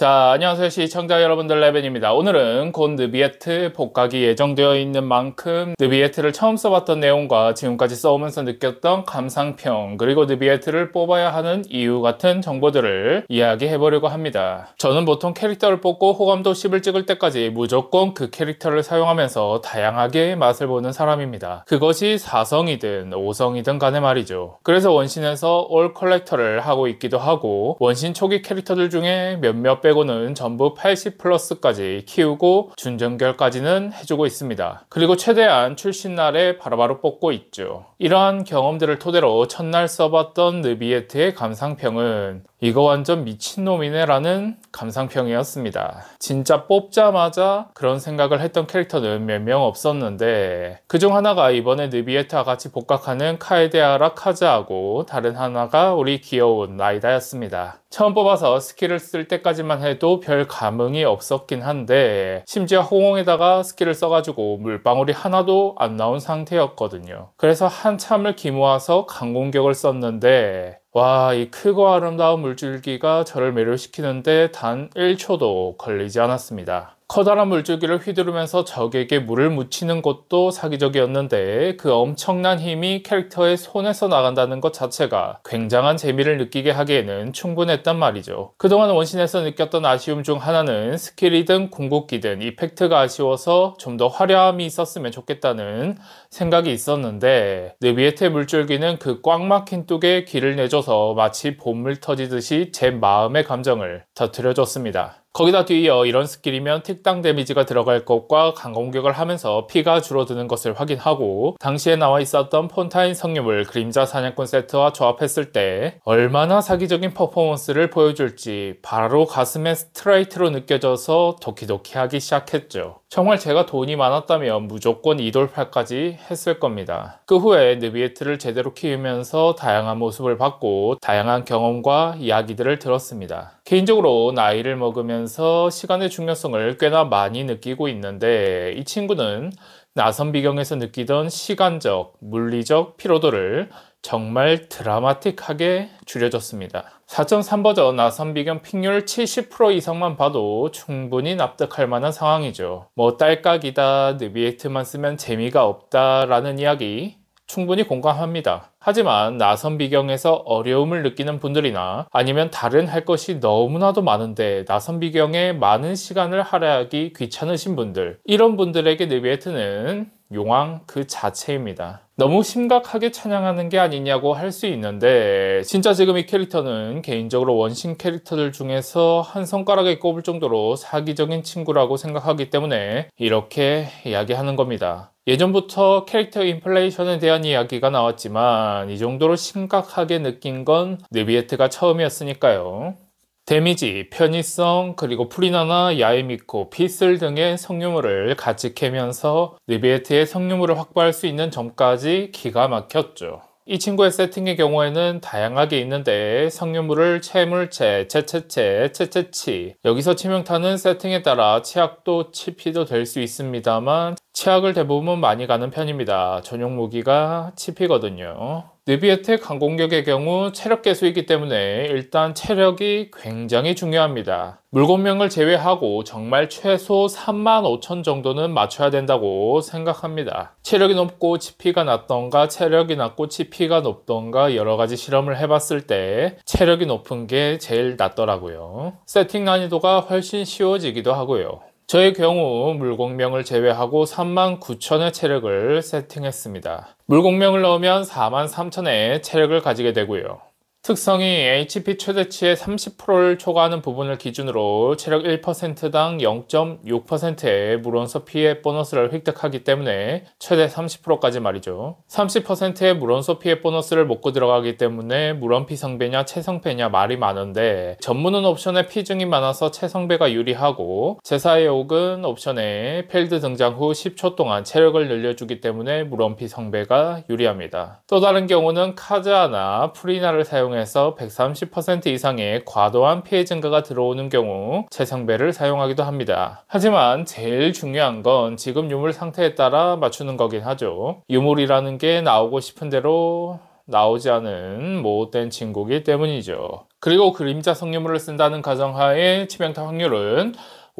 자, 안녕하세요. 시청자 여러분들 레벤입니다. 오늘은 곧 느비에트 복각이 예정되어 있는 만큼 느비에트를 처음 써봤던 내용과 지금까지 써오면서 느꼈던 감상평 그리고 느비에트를 뽑아야 하는 이유 같은 정보들을 이야기해보려고 합니다. 저는 보통 캐릭터를 뽑고 호감도 10을 찍을 때까지 무조건 그 캐릭터를 사용하면서 다양하게 맛을 보는 사람입니다. 그것이 4성이든 5성이든 간에 말이죠. 그래서 원신에서 올 컬렉터를 하고 있기도 하고 원신 초기 캐릭터들 중에 몇몇 배 빼고는 전부 80 플러스까지 키우고 준전결까지는 해주고 있습니다. 그리고 최대한 출신 날에 바로바로 뽑고 있죠. 이러한 경험들을 토대로 첫날 써봤던 느비에트의 감상평은 이거 완전 미친놈이네 라는 감상평이었습니다. 진짜 뽑자마자 그런 생각을 했던 캐릭터는 몇 명 없었는데 그 중 하나가 이번에 느비에트와 같이 복각하는 카에데아라 카즈하고 다른 하나가 우리 귀여운 라이다였습니다. 처음 뽑아서 스킬을 쓸 때까지만 해도 별 감흥이 없었긴 한데 심지어 호응에다가 스킬을 써가지고 물방울이 하나도 안 나온 상태였거든요. 그래서 한참을 기모아서 강공격을 썼는데 와, 이 크고 아름다운 물줄기가 저를 매료시키는데 단 1초도 걸리지 않았습니다. 커다란 물줄기를 휘두르면서 적에게 물을 묻히는 것도 사기적이었는데 그 엄청난 힘이 캐릭터의 손에서 나간다는 것 자체가 굉장한 재미를 느끼게 하기에는 충분했단 말이죠. 그동안 원신에서 느꼈던 아쉬움 중 하나는 스킬이든 궁극기든 이펙트가 아쉬워서 좀 더 화려함이 있었으면 좋겠다는 생각이 있었는데 느비에테 물줄기는 그 꽉 막힌 뚝에 기를 내줘서 마치 봄물 터지듯이 제 마음의 감정을 터뜨려줬습니다. 거기다 뒤이어 이런 스킬이면 특당 데미지가 들어갈 것과 강공격을 하면서 피가 줄어드는 것을 확인하고 당시에 나와 있었던 폰타인 성유물 그림자 사냥꾼 세트와 조합했을 때 얼마나 사기적인 퍼포먼스를 보여줄지 바로 가슴에 스트라이트로 느껴져서 도키도키 하기 시작했죠. 정말 제가 돈이 많았다면 무조건 이돌팔까지 했을 겁니다. 그 후에 느비에트를 제대로 키우면서 다양한 모습을 봤고 다양한 경험과 이야기들을 들었습니다. 개인적으로 나이를 먹으면서 시간의 중요성을 꽤나 많이 느끼고 있는데 이 친구는 나선 비경에서 느끼던 시간적, 물리적 피로도를 정말 드라마틱하게 줄여졌습니다. 4.3 버전 아선 비경 픽률 70% 이상만 봐도 충분히 납득할 만한 상황이죠. 뭐 딸깍이다, 느비에트만 쓰면 재미가 없다라는 이야기 충분히 공감합니다. 하지만 나선 비경에서 어려움을 느끼는 분들이나 아니면 다른 할 것이 너무나도 많은데 나선 비경에 많은 시간을 할애하기 귀찮으신 분들 이런 분들에게 느비에트는 용왕 그 자체입니다. 너무 심각하게 찬양하는 게 아니냐고 할 수 있는데 진짜 지금 이 캐릭터는 개인적으로 원신 캐릭터들 중에서 한 손가락에 꼽을 정도로 사기적인 친구라고 생각하기 때문에 이렇게 이야기하는 겁니다. 예전부터 캐릭터 인플레이션에 대한 이야기가 나왔지만 이 정도로 심각하게 느낀 건 느비에트가 처음이었으니까요. 데미지, 편의성, 그리고 프리나나 야이미코, 피슬 등의 성유물을 같이 캐면서 리비에트의 성유물을 확보할 수 있는 점까지 기가 막혔죠. 이 친구의 세팅의 경우에는 다양하게 있는데 성유물을 채물채, 채채채, 채채치 여기서 치명타는 세팅에 따라 치약도 치피도 될 수 있습니다만 치약을 대부분 많이 가는 편입니다. 전용 무기가 치피거든요. 느비에텍 항공격의 경우 체력 개수이기 때문에 일단 체력이 굉장히 중요합니다. 물건명을 제외하고 정말 최소 3만 5천 정도는 맞춰야 된다고 생각합니다. 체력이 높고 치피가 낮던가 체력이 낮고 치피가 높던가 여러 가지 실험을 해봤을 때 체력이 높은 게 제일 낫더라고요. 세팅 난이도가 훨씬 쉬워지기도 하고요. 저의 경우 물공명을 제외하고 39,000의 체력을 세팅했습니다. 물공명을 넣으면 43,000의 체력을 가지게 되고요. 특성이 HP 최대치의 30%를 초과하는 부분을 기준으로 체력 1%당 0.6%의 물원소 피해 보너스를 획득하기 때문에 최대 30%까지 말이죠. 30%의 물원소 피해 보너스를 먹고 들어가기 때문에 물원피 성배냐 채성배냐 말이 많은데 전문은 옵션에 피중이 많아서 채성배가 유리하고 제사의 혹은 옵션에 필드 등장 후 10초 동안 체력을 늘려주기 때문에 물원피 성배가 유리합니다. 또 다른 경우는 카자나 프리나를 사용 사용해서 130% 이상의 과도한 피해 증가가 들어오는 경우 재상배를 사용하기도 합니다. 하지만 제일 중요한 건 지금 유물 상태에 따라 맞추는 거긴 하죠. 유물이라는 게 나오고 싶은 대로 나오지 않은 못된 친구기 때문이죠. 그리고 그림자 성유물을 쓴다는 가정하에 치명타 확률은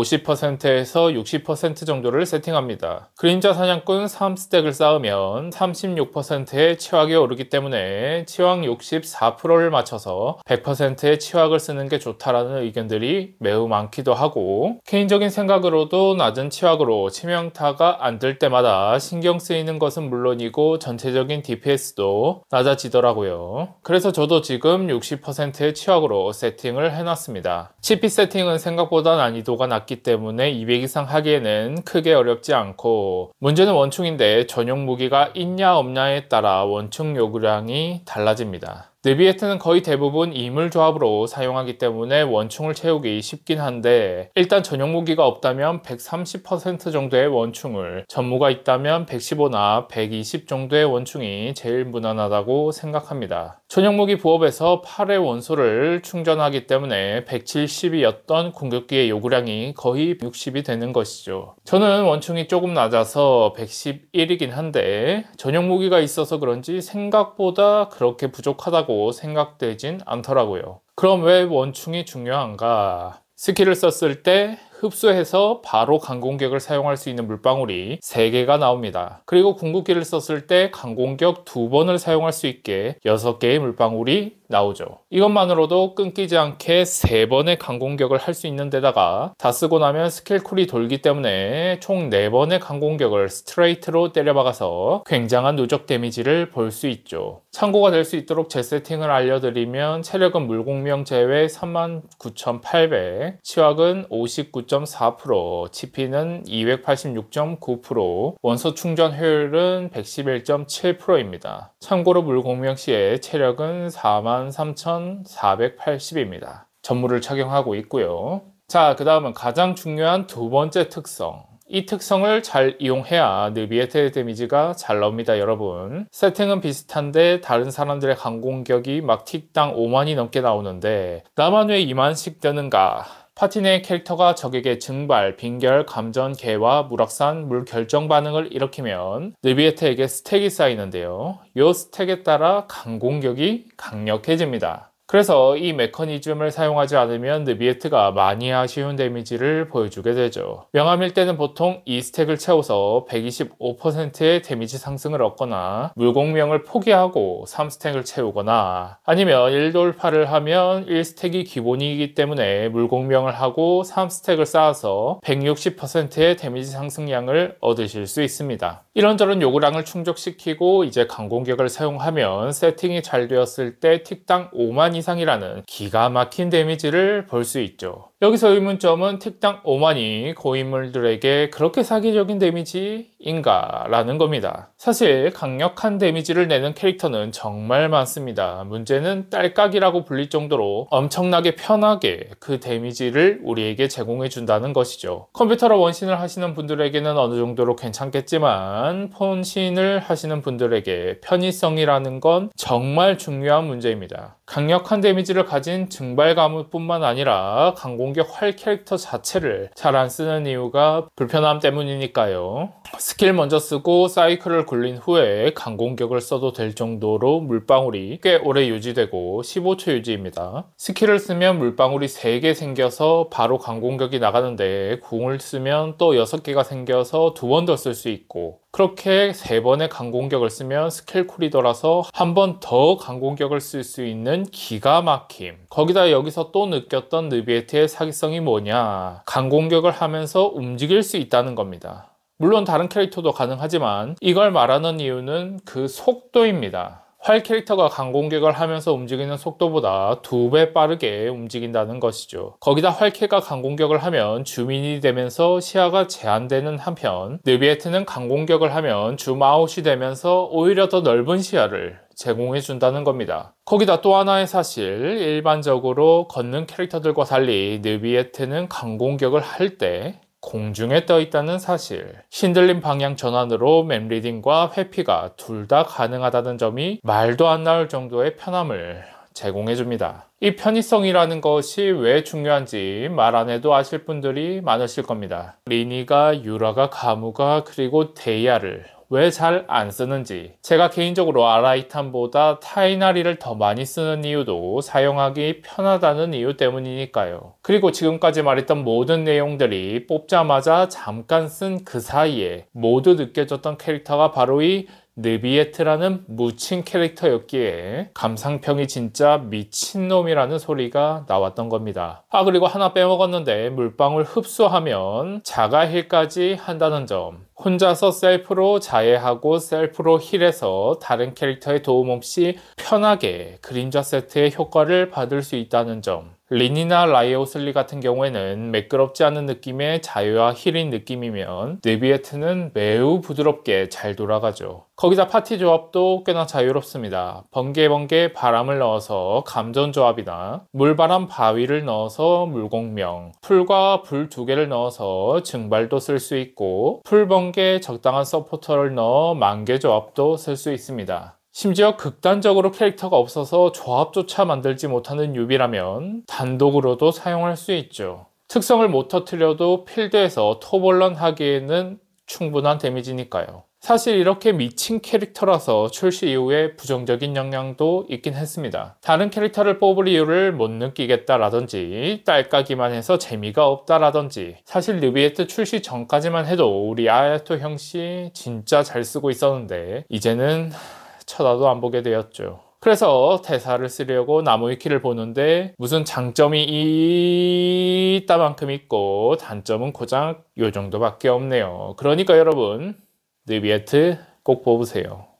50%에서 60% 정도를 세팅합니다. 그림자 사냥꾼 3스택을 쌓으면 36%의 치확이 오르기 때문에 치확 64%를 맞춰서 100%의 치확을 쓰는 게 좋다라는 의견들이 매우 많기도 하고 개인적인 생각으로도 낮은 치확으로 치명타가 안 될 때마다 신경 쓰이는 것은 물론이고 전체적인 DPS도 낮아지더라고요. 그래서 저도 지금 60%의 치확으로 세팅을 해놨습니다. 치피 세팅은 생각보다 난이도가 낮 낮기 때문에 200 이상 하기에는 크게 어렵지 않고 문제는 원충인데 전용 무기가 있냐 없냐에 따라 원충 요구량이 달라집니다. 느비에트는 거의 대부분 이물 조합으로 사용하기 때문에 원충을 채우기 쉽긴 한데 일단 전용 무기가 없다면 130% 정도의 원충을 전무가 있다면 115나 120 정도의 원충이 제일 무난하다고 생각합니다. 전용 무기 부업에서 8의 원소를 충전하기 때문에 170이었던 공격기의 요구량이 거의 60이 되는 것이죠. 저는 원충이 조금 낮아서 111이긴 한데 전용 무기가 있어서 그런지 생각보다 그렇게 부족하다고 중요하다고 생각되진 않더라고요. 그럼 왜 원충이 중요한가? 스킬을 썼을 때 흡수해서 바로 강공격을 사용할 수 있는 물방울이 3개가 나옵니다. 그리고 궁극기를 썼을 때 강공격 2번을 사용할 수 있게 6개의 물방울이 나오죠. 이것만으로도 끊기지 않게 3번의 강공격을 할 수 있는 데다가 다 쓰고 나면 스킬 쿨이 돌기 때문에 총 4번의 강공격을 스트레이트로 때려박아서 굉장한 누적 데미지를 볼 수 있죠. 참고가 될 수 있도록 제 세팅을 알려드리면 체력은 물공명 제외 39,800, 치확은 59. 1 9 4 치피는 286.9%, 원소 충전 효율은 111.7%입니다. 참고로 물공명 시의 체력은 43,480입니다. 전무를 착용하고 있고요. 자, 그 다음은 가장 중요한 두 번째 특성. 이 특성을 잘 이용해야 느비에테의 데미지가 잘 나옵니다 여러분 세팅은 비슷한데 다른 사람들의 강공격이 막 틱당 5만이 넘게 나오는데 나만 왜 2만씩 되는가 파틴의 캐릭터가 적에게 증발, 빙결, 감전, 개화 무락산, 물 결정 반응을 일으키면 느비에트에게 스택이 쌓이는데요. 이 스택에 따라 강공격이 강력해집니다. 그래서 이 메커니즘을 사용하지 않으면 느비에트가 많이 아쉬운 데미지를 보여주게 되죠. 명암일 때는 보통 이 스택을 채워서 125%의 데미지 상승을 얻거나 물공명을 포기하고 3스택을 채우거나 아니면 1돌파를 하면 1스택이 기본이기 때문에 물공명을 하고 3스택을 쌓아서 160%의 데미지 상승량을 얻으실 수 있습니다. 이런저런 요구량을 충족시키고 이제 강공격을 사용하면 세팅이 잘 되었을 때 틱당 5만 이상 이상이라는 기가 막힌 데미지를 볼 수 있죠. 여기서 의문점은 택당 오만이 고인물들에게 그렇게 사기적인 데미지인가 라는 겁니다. 사실 강력한 데미지를 내는 캐릭터는 정말 많습니다. 문제는 딸깍이라고 불릴 정도로 엄청나게 편하게 그 데미지를 우리에게 제공해 준다는 것이죠. 컴퓨터로 원신을 하시는 분들에게는 어느 정도로 괜찮겠지만 폰신을 하시는 분들에게 편의성이라는 건 정말 중요한 문제입니다. 강력한 데미지를 가진 증발 가물뿐만 아니라 강공 좋은 게활 캐릭터 자체를 잘 안 쓰는 이유가 불편함 때문이니까요. 스킬 먼저 쓰고 사이클을 굴린 후에 강공격을 써도 될 정도로 물방울이 꽤 오래 유지되고 15초 유지입니다. 스킬을 쓰면 물방울이 3개 생겨서 바로 강공격이 나가는데 궁을 쓰면 또 6개가 생겨서 두 번 더 쓸 수 있고 그렇게 3번의 강공격을 쓰면 스킬 쿨이더라서한 번 더 강공격을 쓸 수 있는 기가 막힘 거기다 여기서 또 느꼈던 느비에트의 사 사기성이 뭐냐? 강공격을 하면서 움직일 수 있다는 겁니다. 물론 다른 캐릭터도 가능하지만 이걸 말하는 이유는 그 속도입니다. 활 캐릭터가 강공격을 하면서 움직이는 속도보다 두 배 빠르게 움직인다는 것이죠. 거기다 활캐가 강공격을 하면 주민이 되면서 시야가 제한되는 한편 느비에트는 강공격을 하면 줌아웃이 되면서 오히려 더 넓은 시야를 제공해 준다는 겁니다. 거기다 또 하나의 사실, 일반적으로 걷는 캐릭터들과 달리 느비에트는 강공격을 할때 공중에 떠 있다는 사실, 흔들림 방향 전환으로 맵리딩과 회피가 둘 다 가능하다는 점이 말도 안 나올 정도의 편함을 제공해줍니다. 이 편의성이라는 것이 왜 중요한지 말 안 해도 아실 분들이 많으실 겁니다. 리니가, 유라가, 가무가, 그리고 데이아를 왜잘안 쓰는지 제가 개인적으로 아라이탄보다 타이나리를 더 많이 쓰는 이유도 사용하기 편하다는 이유 때문이니까요. 그리고 지금까지 말했던 모든 내용들이 뽑자마자 잠깐 쓴 그 사이에 모두 느껴졌던 캐릭터가 바로 이 느비에트라는 무친 캐릭터였기에 감상평이 진짜 미친놈이라는 소리가 나왔던 겁니다. 아 그리고 하나 빼먹었는데 물방울 흡수하면 자가힐까지 한다는 점 혼자서 셀프로 자해하고 셀프로 힐해서 다른 캐릭터의 도움 없이 편하게 그림자 세트의 효과를 받을 수 있다는 점. 린이나 라이오슬리 같은 경우에는 매끄럽지 않은 느낌의 자유와 힐인 느낌이면 네비에트는 매우 부드럽게 잘 돌아가죠. 거기다 파티 조합도 꽤나 자유롭습니다. 번개번개 바람을 넣어서 감전 조합이나 물바람 바위를 넣어서 물공명, 풀과 불 두 개를 넣어서 증발도 쓸 수 있고 풀번 1000개의 적당한 서포터를 넣어 만개 조합도 쓸 수 있습니다. 심지어 극단적으로 캐릭터가 없어서 조합조차 만들지 못하는 유비라면 단독으로도 사용할 수 있죠. 특성을 못 터트려도 필드에서 토벌런 하기에는 충분한 데미지니까요. 사실 이렇게 미친 캐릭터라서 출시 이후에 부정적인 영향도 있긴 했습니다. 다른 캐릭터를 뽑을 이유를 못 느끼겠다라든지 딸까기만 해서 재미가 없다라든지 사실 르비에트 출시 전까지만 해도 우리 아야토 형씨 진짜 잘 쓰고 있었는데 이제는 쳐다도 안 보게 되었죠. 그래서 대사를 쓰려고 나무위키를 보는데 무슨 장점이 있다만큼 있고 단점은 고작 요 정도밖에 없네요. 그러니까 여러분 네, 비에트꼭 뽑으세요.